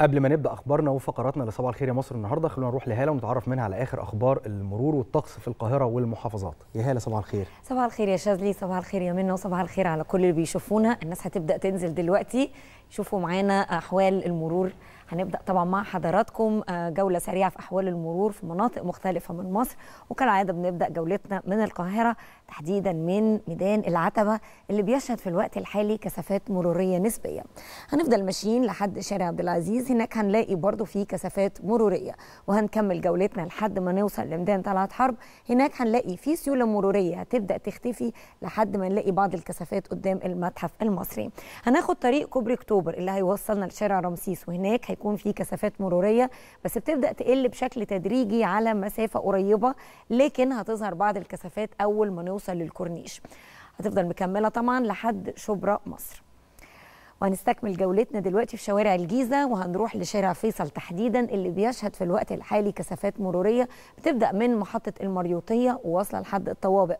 قبل ما نبدا اخبارنا وفقراتنا لصباح الخير يا مصر النهارده خلونا نروح لهاله ونتعرف منها على اخر اخبار المرور والطقس في القاهره والمحافظات يا هاله صباح الخير صباح الخير يا شاذلي صباح الخير يا منى وصباح الخير على كل اللي بيشوفونا الناس هتبدا تنزل دلوقتي شوفوا معانا احوال المرور هنبدا طبعا مع حضراتكم آه، جوله سريعه في احوال المرور في مناطق مختلفه من مصر وكالعاده بنبدا جولتنا من القاهره تحديدا من ميدان العتبه اللي بيشهد في الوقت الحالي كثافات مروريه نسبيه هنفضل ماشيين لحد شارع عبد العزيز هناك هنلاقي برضو في كثافات مروريه وهنكمل جولتنا لحد ما نوصل لميدان طلعت حرب هناك هنلاقي في سيوله مروريه هتبدا تختفي لحد ما نلاقي بعض الكثافات قدام المتحف المصري هناخد طريق كوبري اكتوبر اللي هيوصلنا لشارع رمسيس وهناك يكون في كثافات مروريه بس بتبدا تقل بشكل تدريجي على مسافه قريبه لكن هتظهر بعض الكثافات اول ما نوصل للكورنيش هتفضل مكمله طبعا لحد شبرا مصر وهنستكمل جولتنا دلوقتي في شوارع الجيزه وهنروح لشارع فيصل تحديدا اللي بيشهد في الوقت الحالي كثافات مروريه بتبدا من محطه المريوطيه وواصله لحد الطوابق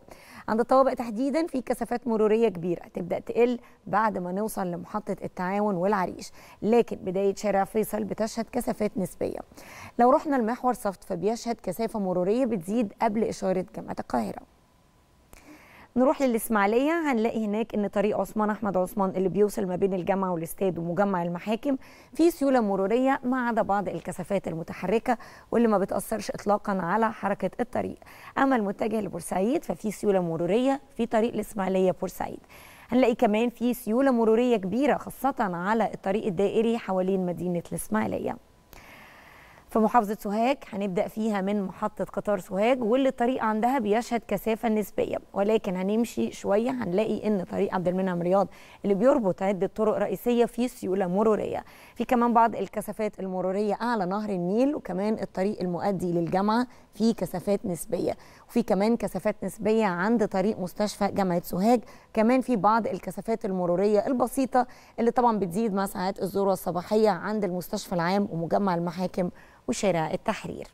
عند الطوابق تحديدا في كثافات مروريه كبيره تبدا تقل بعد ما نوصل لمحطه التعاون والعريش لكن بدايه شارع فيصل بتشهد كثافات نسبيه لو رحنا المحور صفت فبيشهد كثافه مروريه بتزيد قبل اشاره جامعه القاهره نروح للاسماعيليه هنلاقي هناك ان طريق عثمان احمد عثمان اللي بيوصل ما بين الجامعه والاستاد ومجمع المحاكم فيه سيوله مروريه ما عدا بعض الكثافات المتحركه واللي ما بتاثرش اطلاقا على حركه الطريق اما المتجه لبورسعيد ففي سيوله مروريه في طريق الاسماعيليه بورسعيد هنلاقي كمان في سيوله مروريه كبيره خاصه على الطريق الدائري حوالين مدينه الاسماعيليه في محافظة سوهاج هنبدأ فيها من محطة قطار سوهاج واللي الطريق عندها بيشهد كثافة نسبية ولكن هنمشي شوية هنلاقي إن طريق عبد المنعم رياض اللي بيربط عدة طرق رئيسية فيه سيولة مرورية في كمان بعض الكثافات المرورية أعلى نهر النيل وكمان الطريق المؤدي للجامعة فيه كثافات نسبية وفي كمان كثافات نسبية عند طريق مستشفى جامعة سوهاج كمان في بعض الكثافات المرورية البسيطة اللي طبعا بتزيد مع ساعات الذروة الصباحية عند المستشفى العام ومجمع المحاكم وشراء التحرير